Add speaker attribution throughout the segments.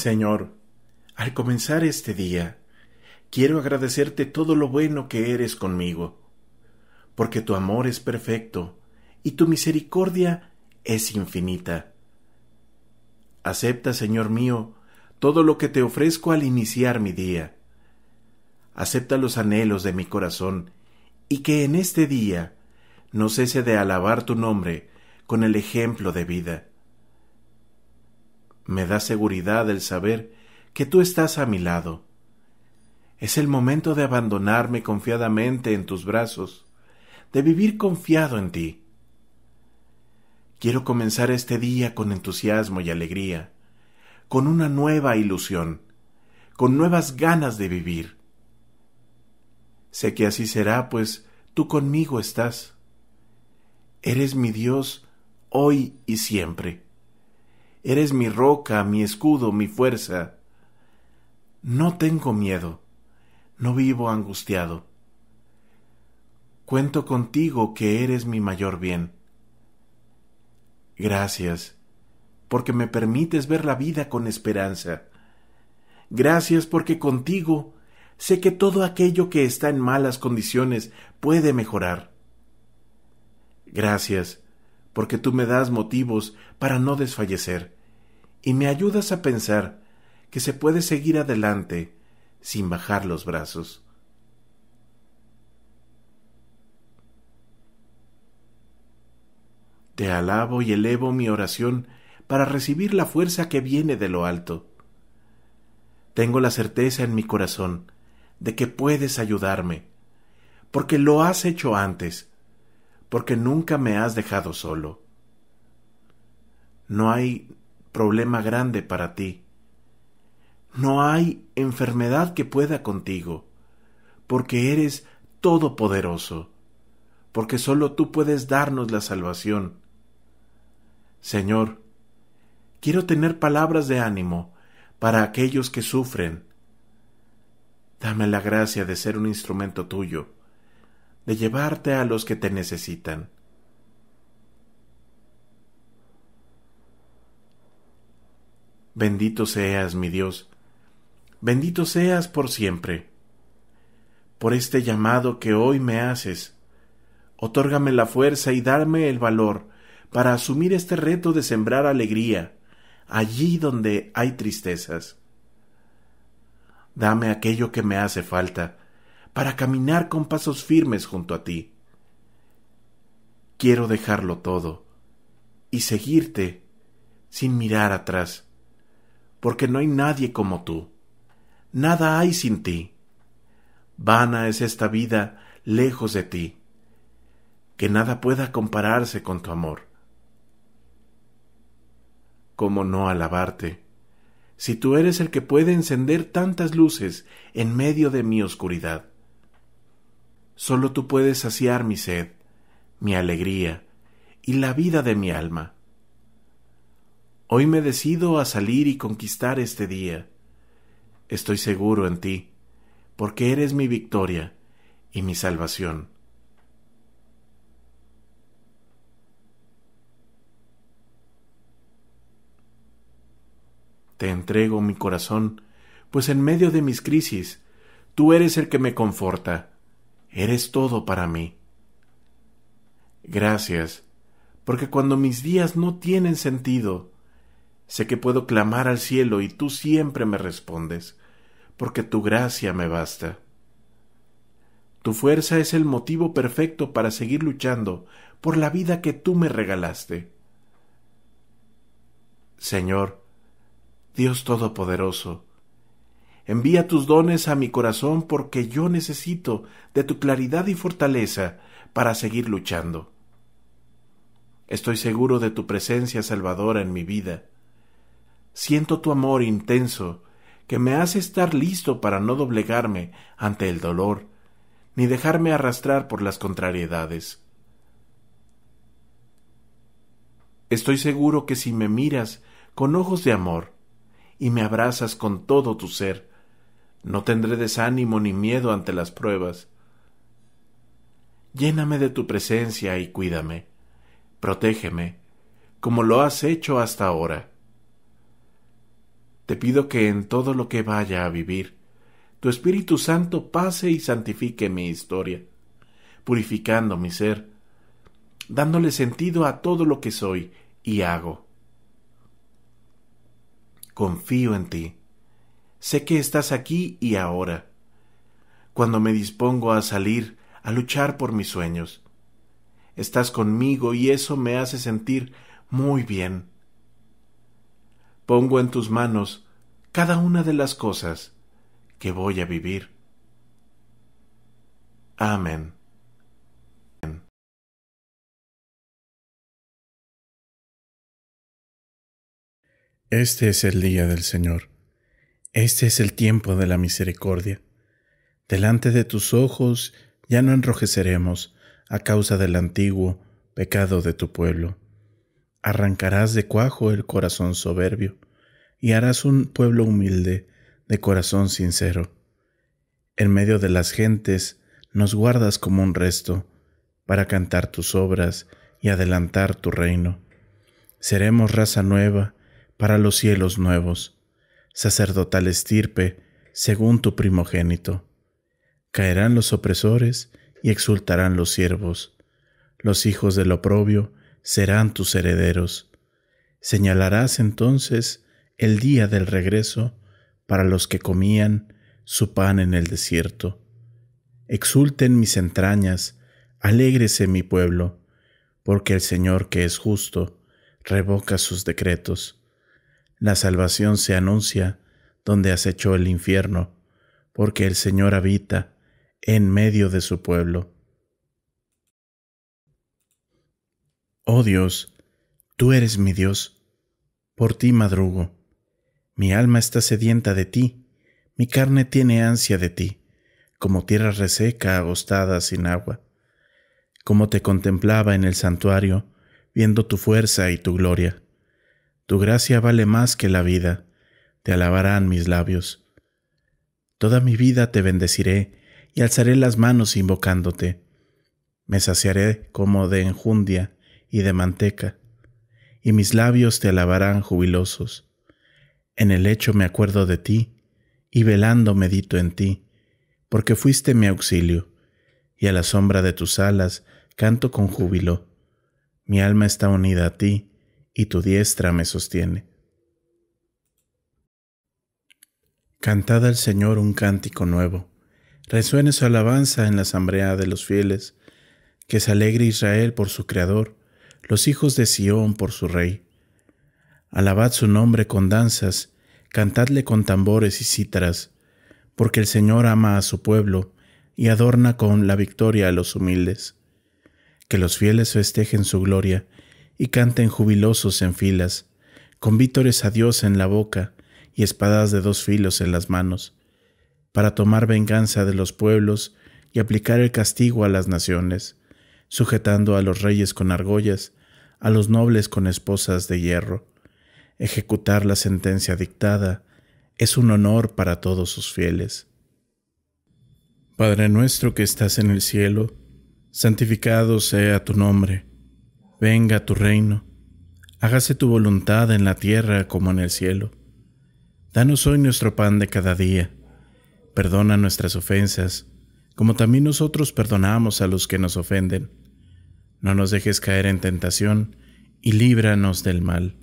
Speaker 1: Señor, al comenzar este día, quiero agradecerte todo lo bueno que eres conmigo, porque tu amor es perfecto y tu misericordia es infinita. Acepta, Señor mío, todo lo que te ofrezco al iniciar mi día. Acepta los anhelos de mi corazón y que en este día no cese de alabar tu nombre con el ejemplo de vida me da seguridad el saber que tú estás a mi lado. Es el momento de abandonarme confiadamente en tus brazos, de vivir confiado en ti. Quiero comenzar este día con entusiasmo y alegría, con una nueva ilusión, con nuevas ganas de vivir. Sé que así será, pues tú conmigo estás. Eres mi Dios hoy y siempre. Eres mi roca, mi escudo, mi fuerza. No tengo miedo, no vivo angustiado. Cuento contigo que eres mi mayor bien. Gracias, porque me permites ver la vida con esperanza. Gracias porque contigo sé que todo aquello que está en malas condiciones puede mejorar. Gracias porque tú me das motivos para no desfallecer, y me ayudas a pensar que se puede seguir adelante sin bajar los brazos. Te alabo y elevo mi oración para recibir la fuerza que viene de lo alto. Tengo la certeza en mi corazón de que puedes ayudarme, porque lo has hecho antes porque nunca me has dejado solo. No hay problema grande para ti. No hay enfermedad que pueda contigo, porque eres todopoderoso, porque sólo tú puedes darnos la salvación. Señor, quiero tener palabras de ánimo para aquellos que sufren. Dame la gracia de ser un instrumento tuyo de llevarte a los que te necesitan. Bendito seas, mi Dios, bendito seas por siempre. Por este llamado que hoy me haces, otórgame la fuerza y darme el valor para asumir este reto de sembrar alegría allí donde hay tristezas. Dame aquello que me hace falta, para caminar con pasos firmes junto a ti. Quiero dejarlo todo y seguirte sin mirar atrás, porque no hay nadie como tú. Nada hay sin ti. Vana es esta vida lejos de ti, que nada pueda compararse con tu amor. ¿Cómo no alabarte? Si tú eres el que puede encender tantas luces en medio de mi oscuridad. Solo tú puedes saciar mi sed, mi alegría y la vida de mi alma. Hoy me decido a salir y conquistar este día. Estoy seguro en ti, porque eres mi victoria y mi salvación. Te entrego mi corazón, pues en medio de mis crisis, tú eres el que me conforta. Eres todo para mí. Gracias, porque cuando mis días no tienen sentido, sé que puedo clamar al cielo y tú siempre me respondes, porque tu gracia me basta. Tu fuerza es el motivo perfecto para seguir luchando por la vida que tú me regalaste. Señor, Dios Todopoderoso, Envía tus dones a mi corazón porque yo necesito de tu claridad y fortaleza para seguir luchando. Estoy seguro de tu presencia salvadora en mi vida. Siento tu amor intenso que me hace estar listo para no doblegarme ante el dolor, ni dejarme arrastrar por las contrariedades. Estoy seguro que si me miras con ojos de amor y me abrazas con todo tu ser, no tendré desánimo ni miedo ante las pruebas. Lléname de tu presencia y cuídame. Protégeme, como lo has hecho hasta ahora. Te pido que en todo lo que vaya a vivir, tu Espíritu Santo pase y santifique mi historia, purificando mi ser, dándole sentido a todo lo que soy y hago. Confío en ti sé que estás aquí y ahora, cuando me dispongo a salir, a luchar por mis sueños. Estás conmigo y eso me hace sentir muy bien. Pongo en tus manos cada una de las cosas que voy a vivir. Amén. Este es el día del Señor. Este es el tiempo de la misericordia. Delante de tus ojos ya no enrojeceremos a causa del antiguo pecado de tu pueblo. Arrancarás de cuajo el corazón soberbio y harás un pueblo humilde de corazón sincero. En medio de las gentes nos guardas como un resto para cantar tus obras y adelantar tu reino. Seremos raza nueva para los cielos nuevos sacerdotal estirpe, según tu primogénito. Caerán los opresores y exultarán los siervos. Los hijos del oprobio serán tus herederos. Señalarás entonces el día del regreso para los que comían su pan en el desierto. Exulten mis entrañas, alégrese mi pueblo, porque el Señor que es justo revoca sus decretos la salvación se anuncia donde acechó el infierno, porque el Señor habita en medio de su pueblo. Oh Dios, tú eres mi Dios, por ti madrugo. Mi alma está sedienta de ti, mi carne tiene ansia de ti, como tierra reseca agostada sin agua. Como te contemplaba en el santuario, viendo tu fuerza y tu gloria. Tu gracia vale más que la vida, te alabarán mis labios. Toda mi vida te bendeciré y alzaré las manos invocándote. Me saciaré como de enjundia y de manteca, y mis labios te alabarán jubilosos. En el lecho me acuerdo de ti, y velando medito en ti, porque fuiste mi auxilio, y a la sombra de tus alas canto con júbilo. Mi alma está unida a ti, y tu diestra me sostiene. Cantad al Señor un cántico nuevo, resuene su alabanza en la asamblea de los fieles, que se alegre Israel por su Creador, los hijos de Sión por su Rey. Alabad su nombre con danzas, cantadle con tambores y cítaras, porque el Señor ama a su pueblo y adorna con la victoria a los humildes. Que los fieles festejen su gloria y canten jubilosos en filas, con vítores a Dios en la boca y espadas de dos filos en las manos, para tomar venganza de los pueblos y aplicar el castigo a las naciones, sujetando a los reyes con argollas, a los nobles con esposas de hierro. Ejecutar la sentencia dictada es un honor para todos sus fieles. Padre nuestro que estás en el cielo, santificado sea tu nombre Venga tu reino, hágase tu voluntad en la tierra como en el cielo. Danos hoy nuestro pan de cada día. Perdona nuestras ofensas, como también nosotros perdonamos a los que nos ofenden. No nos dejes caer en tentación, y líbranos del mal.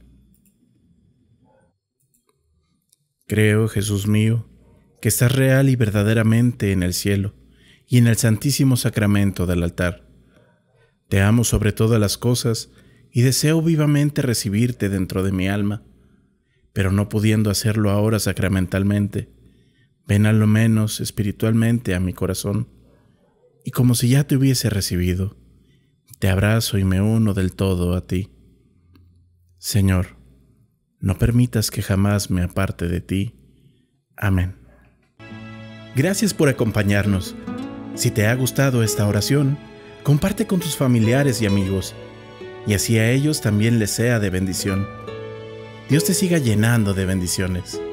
Speaker 1: Creo, Jesús mío, que estás real y verdaderamente en el cielo, y en el santísimo sacramento del altar. Te amo sobre todas las cosas y deseo vivamente recibirte dentro de mi alma, pero no pudiendo hacerlo ahora sacramentalmente, ven a lo menos espiritualmente a mi corazón, y como si ya te hubiese recibido, te abrazo y me uno del todo a ti. Señor, no permitas que jamás me aparte de ti. Amén. Gracias por acompañarnos. Si te ha gustado esta oración, comparte con tus familiares y amigos, y así a ellos también les sea de bendición. Dios te siga llenando de bendiciones.